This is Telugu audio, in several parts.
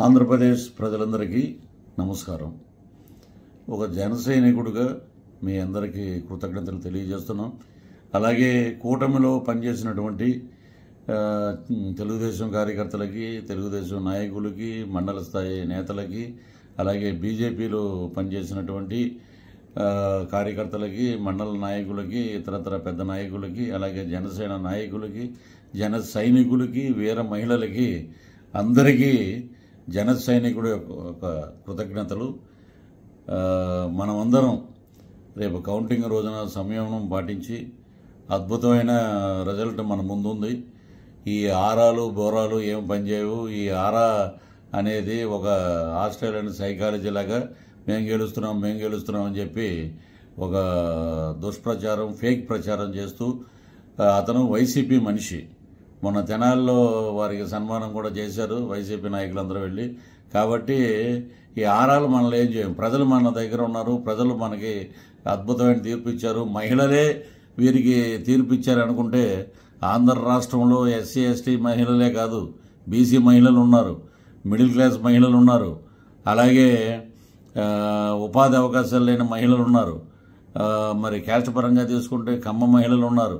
ఆంధ్రప్రదేశ్ ప్రజలందరికీ నమస్కారం ఒక జన సైనికుడిగా మీ అందరికీ కృతజ్ఞతలు తెలియజేస్తున్నాం అలాగే కూటమిలో పనిచేసినటువంటి తెలుగుదేశం కార్యకర్తలకి తెలుగుదేశం నాయకులకి మండల స్థాయి నేతలకి అలాగే బీజేపీలో పనిచేసినటువంటి కార్యకర్తలకి మండల నాయకులకి ఇతరతర పెద్ద నాయకులకి అలాగే జనసేన నాయకులకి జన సైనికులకి వీర మహిళలకి అందరికీ జన సైనికుడు యొక్క కృతజ్ఞతలు మనమందరం రేపు కౌంటింగ్ రోజున సంయమనం పాటించి అద్భుతమైన రిజల్ట్ మన ముందుంది ఈ ఆరాలు బోరాలు ఏం పనిచేయవు ఈ ఆరా అనేది ఒక ఆస్ట్రేలియన్ సైకాలజీ లాగా మేము గెలుస్తున్నాం మేము గెలుస్తున్నాం అని చెప్పి ఒక దుష్ప్రచారం ఫేక్ ప్రచారం చేస్తూ అతను వైసీపీ మనిషి మొన్న తెనాల్లో వారికి సన్మానం కూడా చేశారు వైసీపీ నాయకులందరూ వెళ్ళి కాబట్టి ఈ ఆరాలు మనల్ని ఏం చేయం ప్రజలు మన దగ్గర ఉన్నారు ప్రజలు మనకి అద్భుతమైన తీర్పు ఇచ్చారు మహిళలే వీరికి తీర్పు అనుకుంటే ఆంధ్ర రాష్ట్రంలో ఎస్సీ ఎస్టీ మహిళలే కాదు బీసీ మహిళలు ఉన్నారు మిడిల్ క్లాస్ మహిళలు ఉన్నారు అలాగే ఉపాధి అవకాశాలు లేని మహిళలు ఉన్నారు మరి క్యాస్ట్ పరంగా తీసుకుంటే కమ్మ మహిళలు ఉన్నారు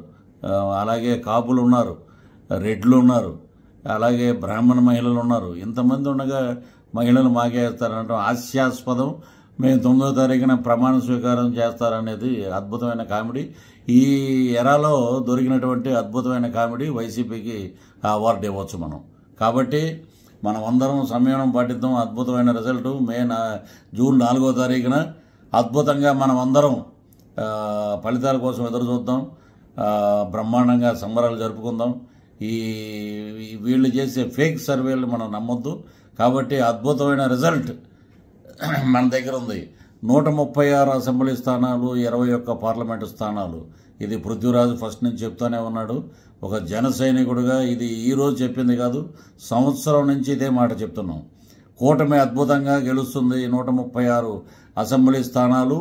అలాగే కాపులు ఉన్నారు రెడ్లు ఉన్నారు అలాగే బ్రాహ్మణ మహిళలు ఉన్నారు ఇంతమంది ఉండగా మహిళలు మాకేస్తారంటే హాస్యాస్పదం మేము తొమ్మిదో తారీఖున ప్రమాణ స్వీకారం చేస్తారనేది అద్భుతమైన కామెడీ ఈ ఎరాలో దొరికినటువంటి అద్భుతమైన కామెడీ వైసీపీకి అవార్డు ఇవ్వచ్చు మనం కాబట్టి మనం అందరం సంయమనం పాటిద్దాం అద్భుతమైన రిజల్ట్ మే నా జూన్ నాలుగో తారీఖున అద్భుతంగా మనం అందరం ఫలితాల కోసం ఎదురు చూద్దాం బ్రహ్మాండంగా సంబరాలు జరుపుకుందాం ఈ వీళ్ళు చేసే ఫేక్ సర్వేలు మనం నమ్మొద్దు కాబట్టి అద్భుతమైన రిజల్ట్ మన దగ్గర ఉంది నూట ముప్పై ఆరు అసెంబ్లీ స్థానాలు ఇరవై ఒక్క పార్లమెంటు స్థానాలు ఇది పృథ్వీరాజు ఫస్ట్ నుంచి చెప్తానే ఉన్నాడు ఒక జన సైనికుడుగా ఇది ఈరోజు చెప్పింది కాదు సంవత్సరం నుంచి ఇదే మాట చెప్తున్నాం కూటమి అద్భుతంగా గెలుస్తుంది నూట ముప్పై ఆరు అసెంబ్లీ స్థానాలు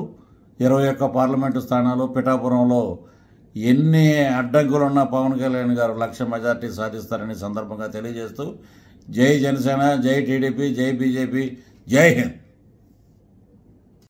ఇరవై ఒక్క పార్లమెంటు స్థానాలు పిఠాపురంలో ఎన్ని అడ్డంకులున్న పవన్ కళ్యాణ్ గారు లక్ష మెజార్టీ సాధిస్తారని సందర్భంగా తెలియజేస్తూ జై జనసేన జై టీడీపీ జై బీజేపీ జై హింద్